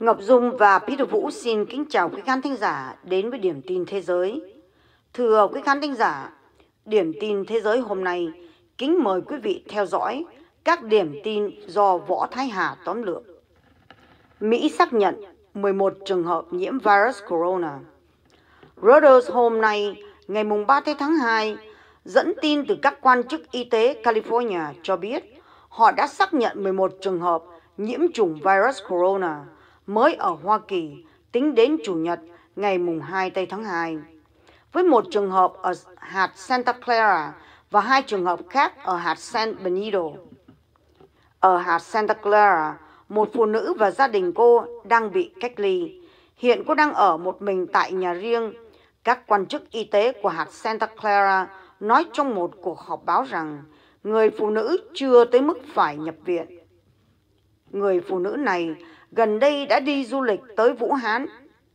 Ngọc Dung và Peter Vũ xin kính chào quý khán thính giả đến với Điểm tin Thế giới. Thưa quý khán thính giả, Điểm tin Thế giới hôm nay kính mời quý vị theo dõi các điểm tin do Võ Thái Hà tóm lược. Mỹ xác nhận 11 trường hợp nhiễm virus corona. Reuters hôm nay, ngày 3 tháng 2, dẫn tin từ các quan chức y tế California cho biết họ đã xác nhận 11 trường hợp nhiễm chủng virus corona – mới ở Hoa Kỳ tính đến Chủ nhật ngày mùng 2 tây tháng 2, với một trường hợp ở hạt Santa Clara và hai trường hợp khác ở hạt San Benito. Ở hạt Santa Clara, một phụ nữ và gia đình cô đang bị cách ly. Hiện cô đang ở một mình tại nhà riêng. Các quan chức y tế của hạt Santa Clara nói trong một cuộc họp báo rằng người phụ nữ chưa tới mức phải nhập viện. Người phụ nữ này gần đây đã đi du lịch tới Vũ Hán,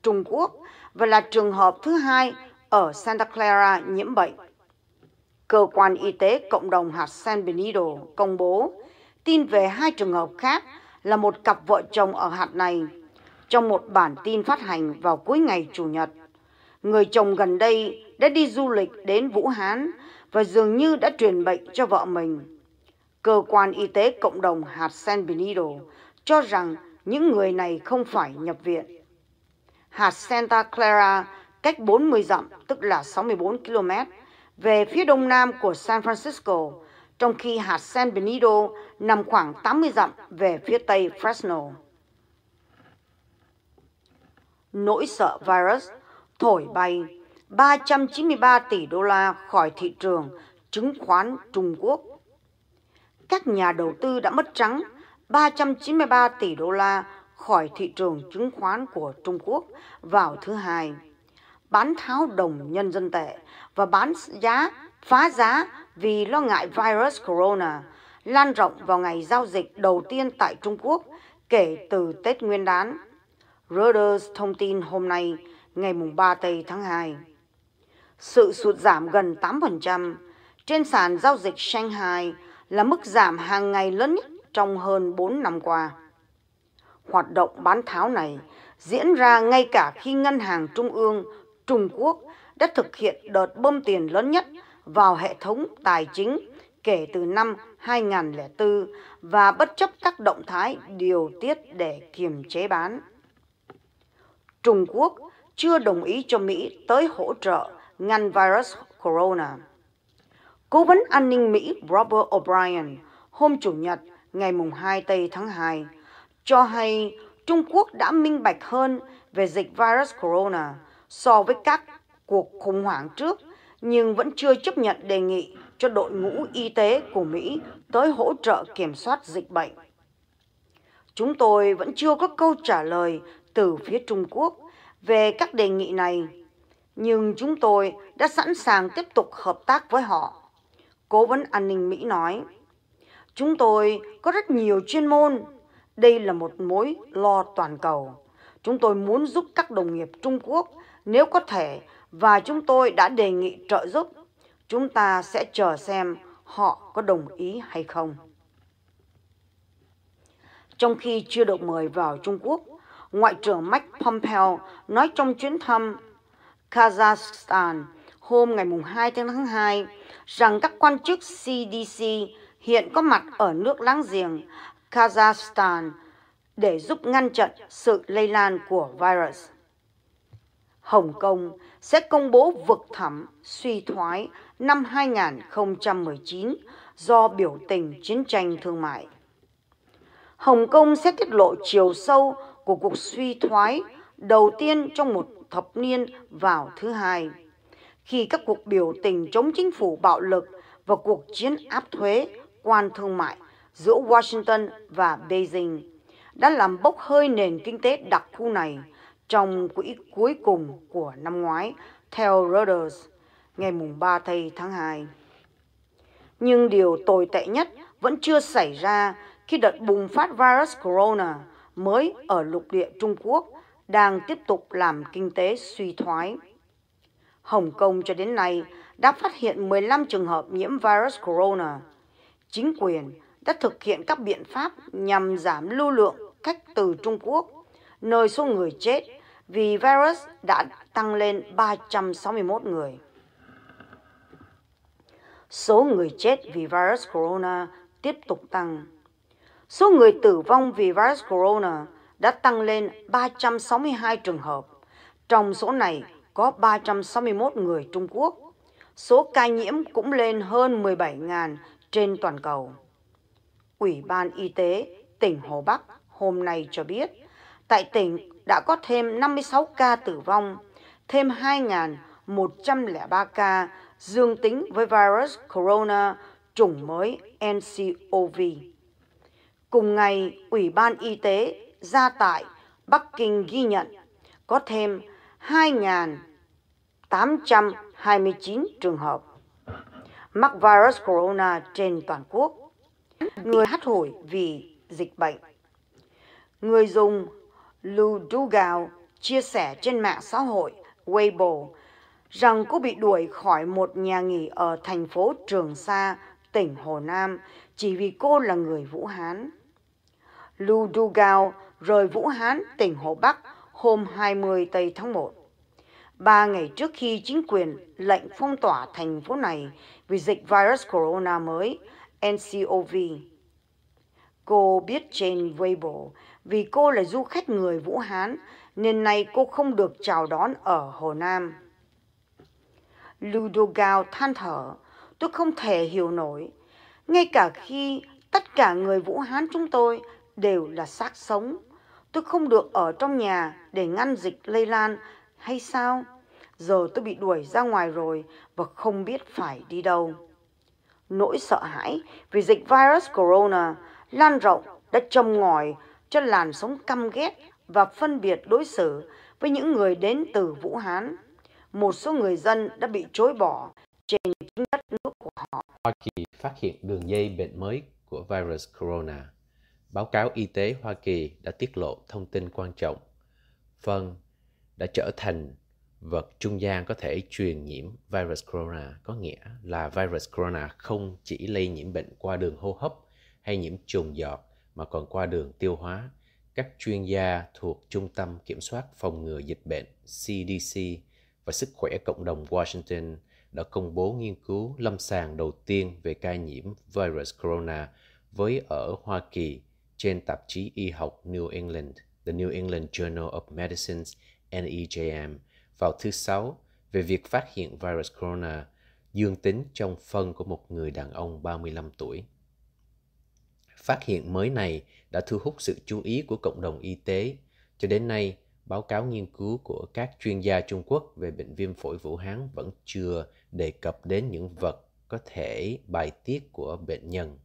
Trung Quốc và là trường hợp thứ hai ở Santa Clara nhiễm bệnh. Cơ quan y tế cộng đồng hạt San Benito công bố tin về hai trường hợp khác là một cặp vợ chồng ở hạt này trong một bản tin phát hành vào cuối ngày Chủ nhật. Người chồng gần đây đã đi du lịch đến Vũ Hán và dường như đã truyền bệnh cho vợ mình. Cơ quan y tế cộng đồng hạt San Benito cho rằng những người này không phải nhập viện. Hạt Santa Clara cách 40 dặm, tức là 64 km, về phía đông nam của San Francisco, trong khi hạt San Benito nằm khoảng 80 dặm về phía tây Fresno. Nỗi sợ virus thổi bay 393 tỷ đô la khỏi thị trường chứng khoán Trung Quốc. Các nhà đầu tư đã mất trắng 393 tỷ đô la khỏi thị trường chứng khoán của Trung Quốc vào thứ Hai, bán tháo đồng nhân dân tệ và bán giá phá giá vì lo ngại virus corona lan rộng vào ngày giao dịch đầu tiên tại Trung Quốc kể từ Tết Nguyên đán. Reuters thông tin hôm nay, ngày 3 Tây tháng 2. Sự sụt giảm gần 8% trên sàn giao dịch Shanghai là mức giảm hàng ngày lớn nhất trong hơn 4 năm qua. Hoạt động bán tháo này diễn ra ngay cả khi Ngân hàng Trung ương Trung Quốc đã thực hiện đợt bơm tiền lớn nhất vào hệ thống tài chính kể từ năm 2004 và bất chấp các động thái điều tiết để kiềm chế bán. Trung Quốc chưa đồng ý cho Mỹ tới hỗ trợ ngăn virus corona. Cố vấn an ninh Mỹ Robert O'Brien hôm Chủ nhật ngày 2 Tây tháng 2, cho hay Trung Quốc đã minh bạch hơn về dịch virus corona so với các cuộc khủng hoảng trước, nhưng vẫn chưa chấp nhận đề nghị cho đội ngũ y tế của Mỹ tới hỗ trợ kiểm soát dịch bệnh. Chúng tôi vẫn chưa có câu trả lời từ phía Trung Quốc về các đề nghị này, nhưng chúng tôi đã sẵn sàng tiếp tục hợp tác với họ. Cố vấn an ninh Mỹ nói. Chúng tôi có rất nhiều chuyên môn. Đây là một mối lo toàn cầu. Chúng tôi muốn giúp các đồng nghiệp Trung Quốc nếu có thể và chúng tôi đã đề nghị trợ giúp. Chúng ta sẽ chờ xem họ có đồng ý hay không. Trong khi chưa được mời vào Trung Quốc, Ngoại trưởng Mike Pompeo nói trong chuyến thăm Kazakhstan hôm ngày 2 tháng 2 rằng các quan chức CDC hiện có mặt ở nước láng giềng Kazakhstan để giúp ngăn chặn sự lây lan của virus. Hồng Kông sẽ công bố vực thẳm suy thoái năm 2019 do biểu tình chiến tranh thương mại. Hồng Kông sẽ tiết lộ chiều sâu của cuộc suy thoái đầu tiên trong một thập niên vào thứ hai, khi các cuộc biểu tình chống chính phủ bạo lực và cuộc chiến áp thuế quan thương mại giữa Washington và Beijing đã làm bốc hơi nền kinh tế đặc khu này trong quỹ cuối cùng của năm ngoái, theo Reuters, ngày 3 tháng 2. Nhưng điều tồi tệ nhất vẫn chưa xảy ra khi đợt bùng phát virus corona mới ở lục địa Trung Quốc đang tiếp tục làm kinh tế suy thoái. Hồng Kông cho đến nay đã phát hiện 15 trường hợp nhiễm virus corona, Chính quyền đã thực hiện các biện pháp nhằm giảm lưu lượng khách từ Trung Quốc, nơi số người chết vì virus đã tăng lên 361 người. Số người chết vì virus corona tiếp tục tăng. Số người tử vong vì virus corona đã tăng lên 362 trường hợp. Trong số này có 361 người Trung Quốc. Số ca nhiễm cũng lên hơn 17.000 trên toàn cầu. Ủy ban Y tế tỉnh Hồ Bắc hôm nay cho biết, tại tỉnh đã có thêm 56 ca tử vong, thêm 2.103 ca dương tính với virus corona chủng mới ncov. Cùng ngày, Ủy ban Y tế ra tại Bắc Kinh ghi nhận có thêm 2.829 trường hợp mắc virus corona trên toàn quốc, người hắt hủi vì dịch bệnh. Người dùng Lu Dugao chia sẻ trên mạng xã hội Weibo rằng cô bị đuổi khỏi một nhà nghỉ ở thành phố Trường Sa, tỉnh Hồ Nam chỉ vì cô là người Vũ Hán. Lu Dugao rời Vũ Hán, tỉnh Hồ Bắc hôm 20 Tây tháng 1. Ba ngày trước khi chính quyền lệnh phong tỏa thành phố này vì dịch virus corona mới NCOV. Cô biết trên Weibo vì cô là du khách người Vũ Hán nên nay cô không được chào đón ở Hồ Nam. Ludogao than thở, tôi không thể hiểu nổi. Ngay cả khi tất cả người Vũ Hán chúng tôi đều là xác sống, tôi không được ở trong nhà để ngăn dịch lây lan hay sao? Giờ tôi bị đuổi ra ngoài rồi và không biết phải đi đâu. Nỗi sợ hãi vì dịch virus corona lan rộng đã châm ngòi cho làn sóng căm ghét và phân biệt đối xử với những người đến từ Vũ Hán. Một số người dân đã bị chối bỏ trên chính đất nước của họ. Hoa Kỳ phát hiện đường dây bệnh mới của virus corona. Báo cáo y tế Hoa Kỳ đã tiết lộ thông tin quan trọng. Phần đã trở thành vật trung gian có thể truyền nhiễm virus corona có nghĩa là virus corona không chỉ lây nhiễm bệnh qua đường hô hấp hay nhiễm trùng giọt mà còn qua đường tiêu hóa. Các chuyên gia thuộc Trung tâm Kiểm soát Phòng ngừa Dịch bệnh CDC và Sức khỏe Cộng đồng Washington đã công bố nghiên cứu lâm sàng đầu tiên về ca nhiễm virus corona với ở Hoa Kỳ trên tạp chí y học New England, The New England Journal of Medicine, NEJM, vào thứ Sáu về việc phát hiện virus corona dương tính trong phân của một người đàn ông 35 tuổi. Phát hiện mới này đã thu hút sự chú ý của cộng đồng y tế. Cho đến nay, báo cáo nghiên cứu của các chuyên gia Trung Quốc về bệnh viêm phổi Vũ Hán vẫn chưa đề cập đến những vật có thể bài tiết của bệnh nhân.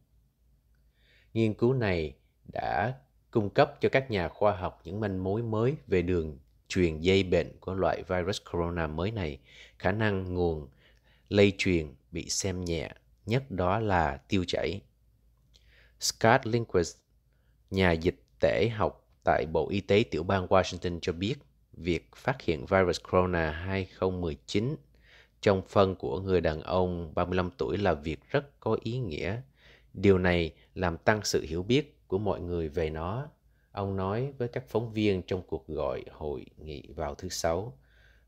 Nghiên cứu này đã cung cấp cho các nhà khoa học những manh mối mới về đường truyền dây bệnh của loại virus corona mới này, khả năng nguồn lây truyền bị xem nhẹ, nhất đó là tiêu chảy. Scott Linquist, nhà dịch tễ học tại Bộ Y tế tiểu bang Washington cho biết, việc phát hiện virus corona 2019 trong phân của người đàn ông 35 tuổi là việc rất có ý nghĩa. Điều này làm tăng sự hiểu biết của mọi người về nó Ông nói với các phóng viên trong cuộc gọi hội nghị vào thứ Sáu,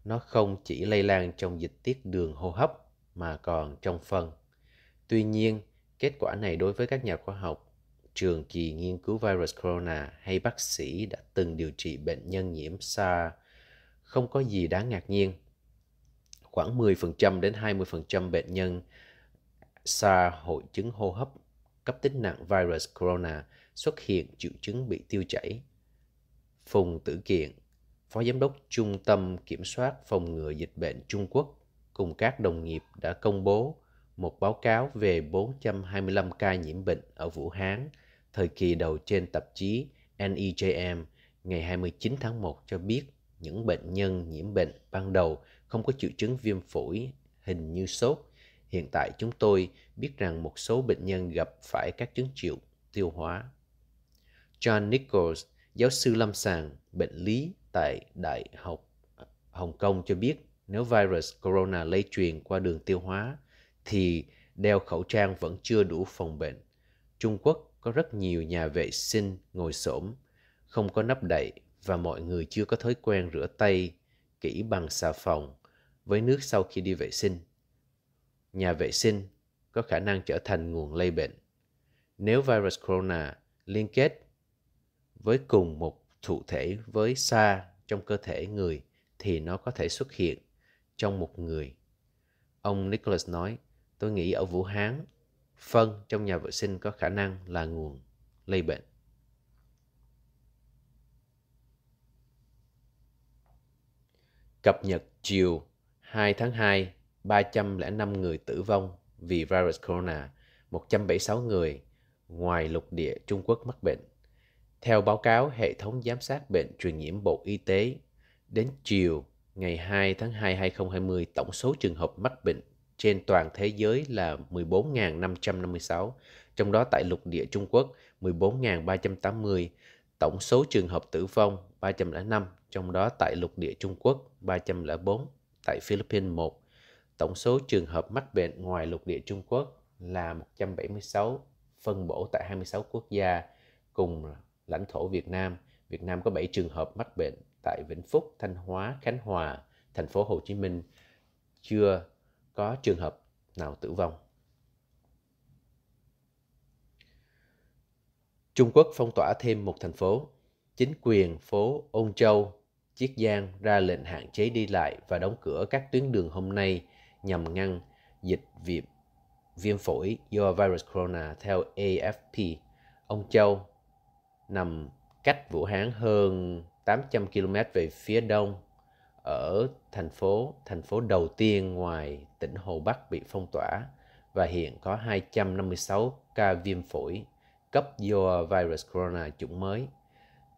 nó không chỉ lây lan trong dịch tiết đường hô hấp mà còn trong phân. Tuy nhiên, kết quả này đối với các nhà khoa học, trường kỳ nghiên cứu virus corona hay bác sĩ đã từng điều trị bệnh nhân nhiễm SARS không có gì đáng ngạc nhiên. Khoảng 10% đến 20% bệnh nhân SARS hội chứng hô hấp cấp tính nặng virus corona xuất hiện triệu chứng bị tiêu chảy. Phùng Tử Kiện, Phó Giám đốc Trung tâm Kiểm soát Phòng ngừa Dịch bệnh Trung Quốc cùng các đồng nghiệp đã công bố một báo cáo về 425 ca nhiễm bệnh ở Vũ Hán thời kỳ đầu trên tạp chí NEJM ngày 29 tháng 1 cho biết những bệnh nhân nhiễm bệnh ban đầu không có triệu chứng viêm phổi hình như sốt. Hiện tại chúng tôi biết rằng một số bệnh nhân gặp phải các chứng triệu tiêu hóa John Nichols, giáo sư lâm sàng bệnh lý tại Đại học Hồng Kông cho biết nếu virus corona lây truyền qua đường tiêu hóa thì đeo khẩu trang vẫn chưa đủ phòng bệnh. Trung Quốc có rất nhiều nhà vệ sinh ngồi xổm, không có nắp đậy và mọi người chưa có thói quen rửa tay kỹ bằng xà phòng với nước sau khi đi vệ sinh. Nhà vệ sinh có khả năng trở thành nguồn lây bệnh. Nếu virus corona liên kết với cùng một thụ thể với sa trong cơ thể người thì nó có thể xuất hiện trong một người. Ông Nicholas nói, tôi nghĩ ở Vũ Hán, phân trong nhà vệ sinh có khả năng là nguồn lây bệnh. Cập nhật chiều 2 tháng 2, 305 người tử vong vì virus corona, 176 người ngoài lục địa Trung Quốc mắc bệnh. Theo báo cáo hệ thống giám sát bệnh truyền nhiễm Bộ Y tế, đến chiều ngày 2 tháng 2 2020, tổng số trường hợp mắc bệnh trên toàn thế giới là 14.556, trong đó tại lục địa Trung Quốc 14.380, tổng số trường hợp tử vong 305, trong đó tại lục địa Trung Quốc 304, tại Philippines 1. Tổng số trường hợp mắc bệnh ngoài lục địa Trung Quốc là 176, phân bổ tại 26 quốc gia cùng lãnh thổ Việt Nam, Việt Nam có 7 trường hợp mắc bệnh tại Vĩnh Phúc, Thanh Hóa, Khánh Hòa, thành phố Hồ Chí Minh chưa có trường hợp nào tử vong. Trung Quốc phong tỏa thêm một thành phố. Chính quyền phố Ôn Châu, Chiết Giang ra lệnh hạn chế đi lại và đóng cửa các tuyến đường hôm nay nhằm ngăn dịch viêm phổi do virus corona theo AFP. Ông Châu nằm cách Vũ Hán hơn 800 km về phía đông ở thành phố thành phố đầu tiên ngoài tỉnh Hồ Bắc bị phong tỏa và hiện có 256 ca viêm phổi cấp do virus corona chủng mới.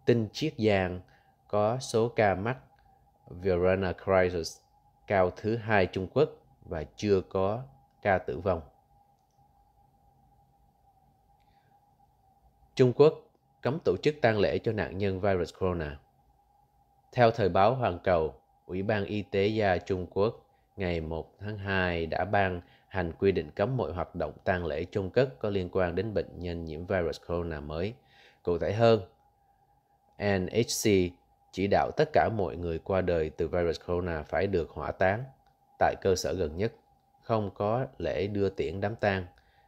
Tin Chiết Giang có số ca mắc Verona crisis cao thứ hai Trung Quốc và chưa có ca tử vong. Trung Quốc cấm tổ chức tang lễ cho nạn nhân virus corona. Theo thời báo Hoàn Cầu, Ủy ban Y tế gia Trung Quốc ngày 1 tháng 2 đã ban hành quy định cấm mọi hoạt động tang lễ chôn cất có liên quan đến bệnh nhân nhiễm virus corona mới. Cụ thể hơn, NHC chỉ đạo tất cả mọi người qua đời từ virus corona phải được hỏa táng tại cơ sở gần nhất, không có lễ đưa tiễn đám tang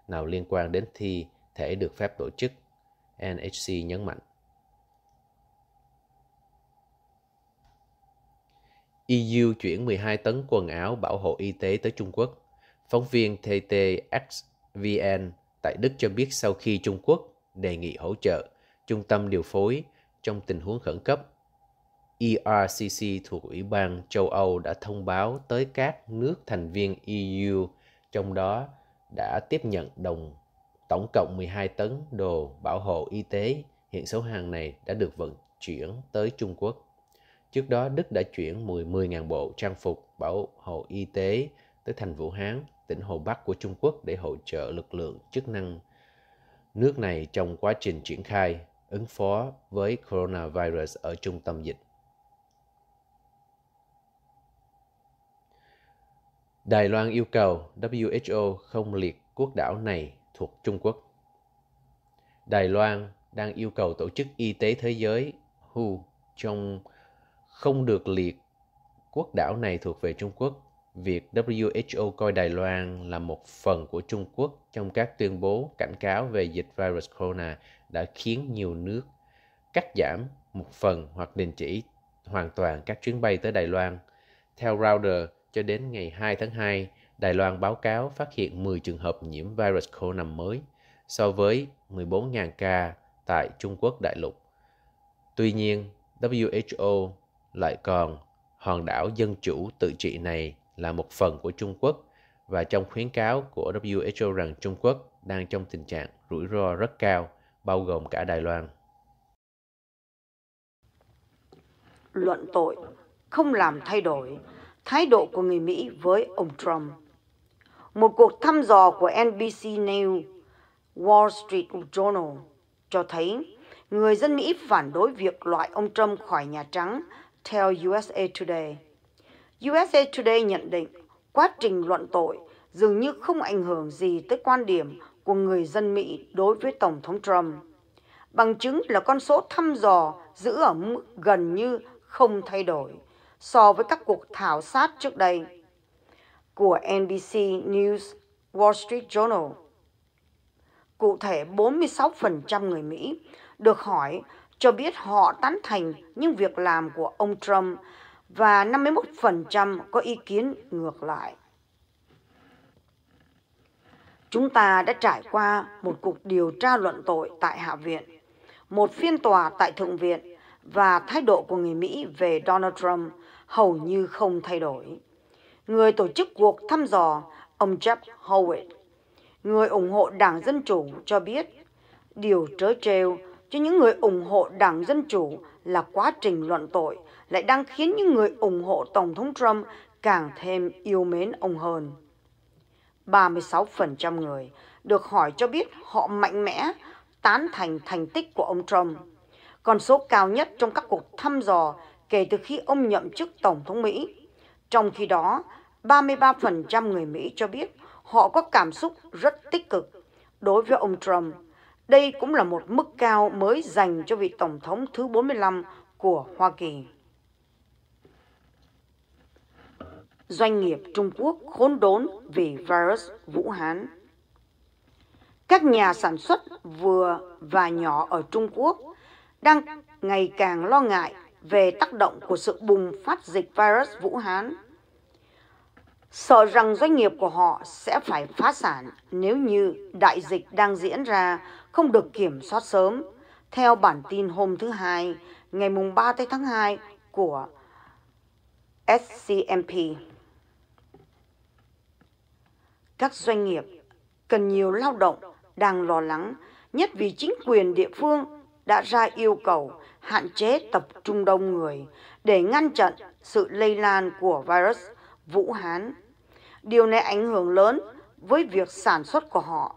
nào liên quan đến thi thể được phép tổ chức NHC nhấn mạnh. EU chuyển 12 tấn quần áo bảo hộ y tế tới Trung Quốc. Phóng viên TTXVN tại Đức cho biết sau khi Trung Quốc đề nghị hỗ trợ trung tâm điều phối trong tình huống khẩn cấp, ERCC thuộc Ủy ban châu Âu đã thông báo tới các nước thành viên EU, trong đó đã tiếp nhận đồng Tổng cộng 12 tấn đồ bảo hộ y tế, hiện số hàng này đã được vận chuyển tới Trung Quốc. Trước đó, Đức đã chuyển 10.000 10 bộ trang phục bảo hộ y tế tới thành Vũ Hán, tỉnh Hồ Bắc của Trung Quốc để hỗ trợ lực lượng chức năng nước này trong quá trình triển khai ứng phó với coronavirus ở trung tâm dịch. Đài Loan yêu cầu WHO không liệt quốc đảo này thuộc Trung Quốc. Đài Loan đang yêu cầu Tổ chức Y tế Thế giới WHO trong không được liệt quốc đảo này thuộc về Trung Quốc. Việc WHO coi Đài Loan là một phần của Trung Quốc trong các tuyên bố cảnh cáo về dịch virus corona đã khiến nhiều nước cắt giảm một phần hoặc đình chỉ hoàn toàn các chuyến bay tới Đài Loan. Theo Reuters, cho đến ngày 2 tháng 2, Đài Loan báo cáo phát hiện 10 trường hợp nhiễm virus corona mới so với 14.000 ca tại Trung Quốc đại lục. Tuy nhiên, WHO lại còn hòn đảo dân chủ tự trị này là một phần của Trung Quốc và trong khuyến cáo của WHO rằng Trung Quốc đang trong tình trạng rủi ro rất cao, bao gồm cả Đài Loan. Luận tội không làm thay đổi thái độ của người Mỹ với ông Trump một cuộc thăm dò của NBC News, Wall Street Journal cho thấy người dân Mỹ phản đối việc loại ông Trump khỏi Nhà Trắng, theo USA Today. USA Today nhận định quá trình luận tội dường như không ảnh hưởng gì tới quan điểm của người dân Mỹ đối với Tổng thống Trump. Bằng chứng là con số thăm dò giữ ở mức gần như không thay đổi so với các cuộc thảo sát trước đây của NBC News Wall Street Journal. Cụ thể, 46% người Mỹ được hỏi cho biết họ tán thành những việc làm của ông Trump và 51% có ý kiến ngược lại. Chúng ta đã trải qua một cuộc điều tra luận tội tại Hạ viện, một phiên tòa tại Thượng viện và thái độ của người Mỹ về Donald Trump hầu như không thay đổi người tổ chức cuộc thăm dò, ông Jeff Howard, người ủng hộ Đảng Dân Chủ cho biết, điều trớ trêu cho những người ủng hộ Đảng Dân Chủ là quá trình luận tội lại đang khiến những người ủng hộ Tổng thống Trump càng thêm yêu mến ông hơn. 36% người được hỏi cho biết họ mạnh mẽ tán thành thành tích của ông Trump. Con số cao nhất trong các cuộc thăm dò kể từ khi ông nhậm chức Tổng thống Mỹ. Trong khi đó, 33% người Mỹ cho biết họ có cảm xúc rất tích cực đối với ông Trump. Đây cũng là một mức cao mới dành cho vị Tổng thống thứ 45 của Hoa Kỳ. Doanh nghiệp Trung Quốc khốn đốn vì virus Vũ Hán Các nhà sản xuất vừa và nhỏ ở Trung Quốc đang ngày càng lo ngại về tác động của sự bùng phát dịch virus Vũ Hán. Sợ rằng doanh nghiệp của họ sẽ phải phá sản nếu như đại dịch đang diễn ra không được kiểm soát sớm. Theo bản tin hôm thứ Hai, ngày mùng 3 tháng 2 của SCMP. Các doanh nghiệp cần nhiều lao động đang lo lắng, nhất vì chính quyền địa phương đã ra yêu cầu hạn chế tập trung đông người để ngăn chặn sự lây lan của virus Vũ Hán. Điều này ảnh hưởng lớn với việc sản xuất của họ.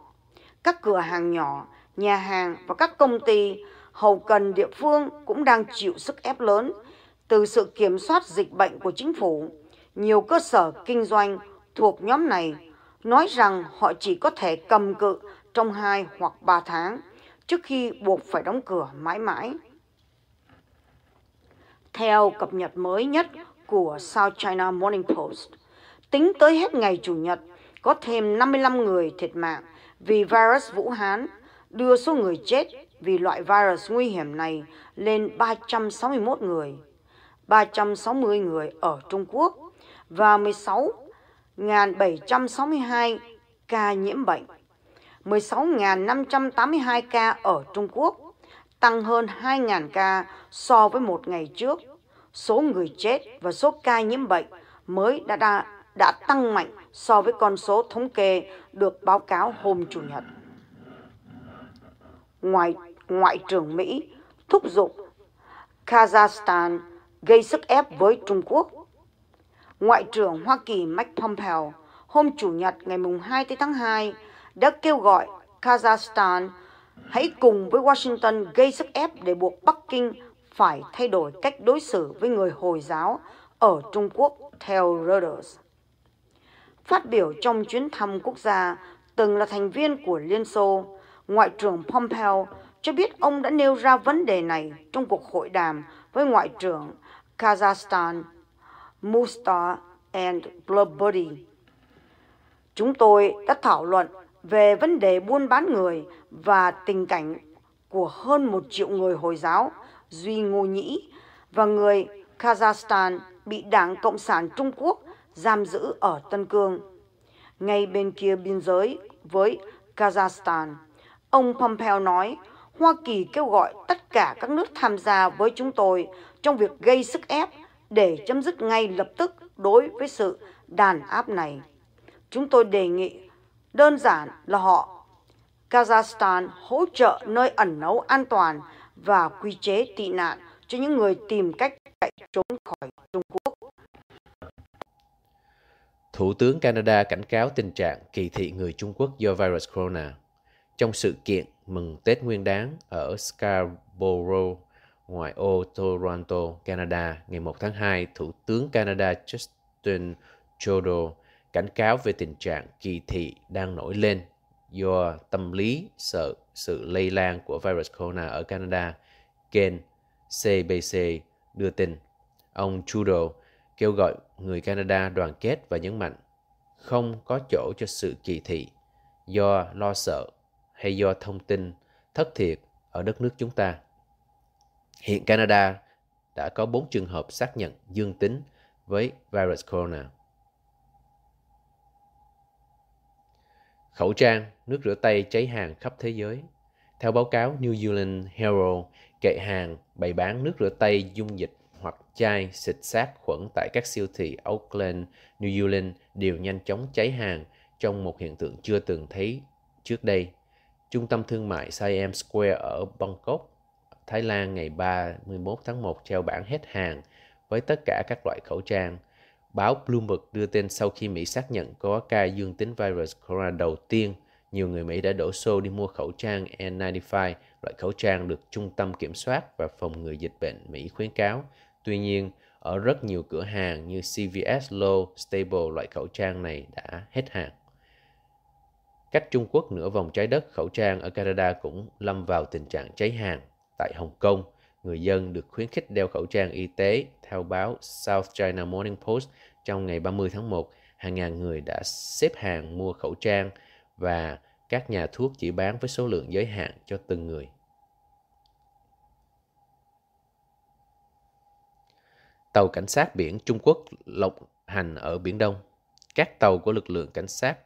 Các cửa hàng nhỏ, nhà hàng và các công ty hầu cần địa phương cũng đang chịu sức ép lớn từ sự kiểm soát dịch bệnh của chính phủ. Nhiều cơ sở kinh doanh thuộc nhóm này nói rằng họ chỉ có thể cầm cự trong 2 hoặc 3 tháng trước khi buộc phải đóng cửa mãi mãi. Theo cập nhật mới nhất của South China Morning Post, tính tới hết ngày Chủ nhật, có thêm 55 người thiệt mạng vì virus Vũ Hán, đưa số người chết vì loại virus nguy hiểm này lên 361 người, 360 người ở Trung Quốc và 16.762 ca nhiễm bệnh, 16.582 ca ở Trung Quốc, tăng hơn 2.000 ca so với một ngày trước. Số người chết và số ca nhiễm bệnh mới đã, đã, đã tăng mạnh so với con số thống kê được báo cáo hôm Chủ nhật. Ngoài Ngoại trưởng Mỹ thúc giục Kazakhstan gây sức ép với Trung Quốc. Ngoại trưởng Hoa Kỳ Mike Pompeo hôm Chủ nhật ngày 2 tháng 2 đã kêu gọi Kazakhstan hãy cùng với Washington gây sức ép để buộc Bắc Kinh phải thay đổi cách đối xử với người Hồi giáo ở Trung Quốc theo Reuters. Phát biểu trong chuyến thăm quốc gia, từng là thành viên của Liên Xô, Ngoại trưởng Pompeo cho biết ông đã nêu ra vấn đề này trong cuộc hội đàm với Ngoại trưởng Kazakhstan Musta and Globody. Chúng tôi đã thảo luận về vấn đề buôn bán người và tình cảnh của hơn một triệu người Hồi giáo Duy Ngô Nhĩ và người Kazakhstan bị Đảng Cộng sản Trung Quốc giam giữ ở Tân Cương, ngay bên kia biên giới với Kazakhstan. Ông Pompeo nói, Hoa Kỳ kêu gọi tất cả các nước tham gia với chúng tôi trong việc gây sức ép để chấm dứt ngay lập tức đối với sự đàn áp này. Chúng tôi đề nghị đơn giản là họ Kazakhstan hỗ trợ nơi ẩn nấu an toàn và quy chế tị nạn cho những người tìm cách chạy trốn khỏi Trung Quốc. Thủ tướng Canada cảnh cáo tình trạng kỳ thị người Trung Quốc do virus corona. Trong sự kiện mừng Tết Nguyên đán ở Scarborough, ngoại ô Toronto, Canada, ngày 1 tháng 2, Thủ tướng Canada Justin Trudeau cảnh cáo về tình trạng kỳ thị đang nổi lên do tâm lý sợ sự lây lan của virus corona ở Canada, Ken CBC đưa tin. Ông Trudeau kêu gọi người Canada đoàn kết và nhấn mạnh không có chỗ cho sự kỳ thị do lo sợ hay do thông tin thất thiệt ở đất nước chúng ta. Hiện Canada đã có 4 trường hợp xác nhận dương tính với virus corona. Khẩu trang, nước rửa tay cháy hàng khắp thế giới. Theo báo cáo New Zealand Herald, kệ hàng bày bán nước rửa tay dung dịch hoặc chai xịt sát khuẩn tại các siêu thị Auckland, New Zealand đều nhanh chóng cháy hàng trong một hiện tượng chưa từng thấy trước đây. Trung tâm thương mại Siam Square ở Bangkok, Thái Lan ngày 31 tháng 1 treo bảng hết hàng với tất cả các loại khẩu trang – Báo Bloomberg đưa tin sau khi Mỹ xác nhận có ca dương tính virus corona đầu tiên, nhiều người Mỹ đã đổ xô đi mua khẩu trang N95, loại khẩu trang được Trung tâm Kiểm soát và Phòng ngừa Dịch bệnh Mỹ khuyến cáo. Tuy nhiên, ở rất nhiều cửa hàng như CVS Low Stable, loại khẩu trang này đã hết hàng. Cách Trung Quốc nửa vòng trái đất, khẩu trang ở Canada cũng lâm vào tình trạng cháy hàng. Tại Hồng Kông, người dân được khuyến khích đeo khẩu trang y tế. Theo báo South China Morning Post, trong ngày 30 tháng 1, hàng ngàn người đã xếp hàng mua khẩu trang và các nhà thuốc chỉ bán với số lượng giới hạn cho từng người. Tàu cảnh sát biển Trung Quốc lộng hành ở Biển Đông. Các tàu của lực lượng cảnh sát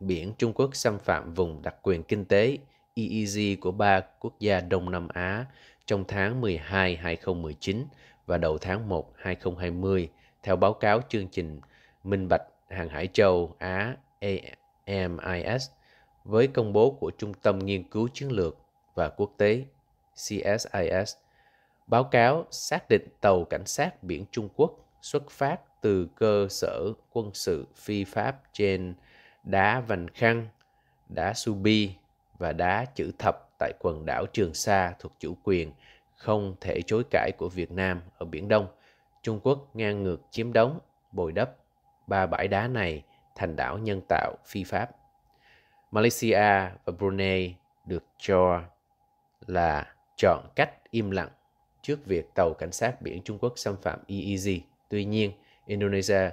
biển Trung Quốc xâm phạm vùng đặc quyền kinh tế EEZ của ba quốc gia Đông Nam Á trong tháng 12 2019 và đầu tháng 1 2020 theo báo cáo chương trình Minh Bạch Hàng Hải Châu Á AMIS với công bố của Trung tâm Nghiên cứu Chiến lược và Quốc tế CSIS. Báo cáo xác định tàu cảnh sát biển Trung Quốc xuất phát từ cơ sở quân sự phi Pháp trên đá Vành Khăn, đá Subi và đá Chữ Thập tại quần đảo Trường Sa thuộc chủ quyền không thể chối cãi của Việt Nam ở Biển Đông. Trung Quốc ngang ngược chiếm đóng, bồi đắp ba bãi đá này thành đảo nhân tạo phi pháp. Malaysia và Brunei được cho là chọn cách im lặng trước việc tàu cảnh sát biển Trung Quốc xâm phạm EEZ. Tuy nhiên, Indonesia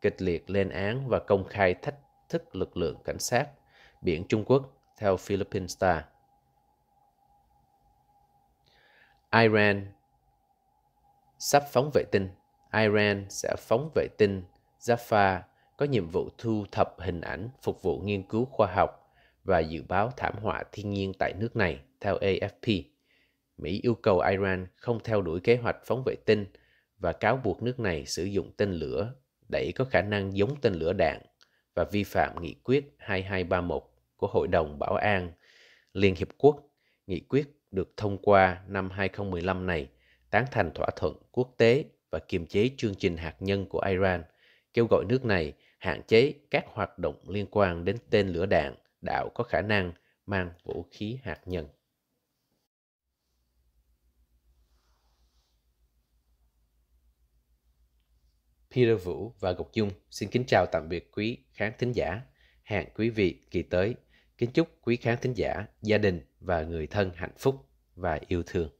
kịch liệt lên án và công khai thách thức lực lượng cảnh sát biển Trung Quốc theo Philippine Star. Iran sắp phóng vệ tinh. Iran sẽ phóng vệ tinh Jaffa có nhiệm vụ thu thập hình ảnh phục vụ nghiên cứu khoa học và dự báo thảm họa thiên nhiên tại nước này, theo AFP. Mỹ yêu cầu Iran không theo đuổi kế hoạch phóng vệ tinh và cáo buộc nước này sử dụng tên lửa đẩy có khả năng giống tên lửa đạn và vi phạm nghị quyết 2231 của Hội đồng Bảo an Liên Hiệp Quốc, nghị quyết được thông qua năm 2015 này tán thành thỏa thuận quốc tế và kiềm chế chương trình hạt nhân của Iran, kêu gọi nước này hạn chế các hoạt động liên quan đến tên lửa đạn đạo có khả năng mang vũ khí hạt nhân. Peter Vũ và Ngọc Dung xin kính chào tạm biệt quý khán thính giả. Hẹn quý vị kỳ tới. Kính chúc quý khán thính giả, gia đình và người thân hạnh phúc và yêu thương.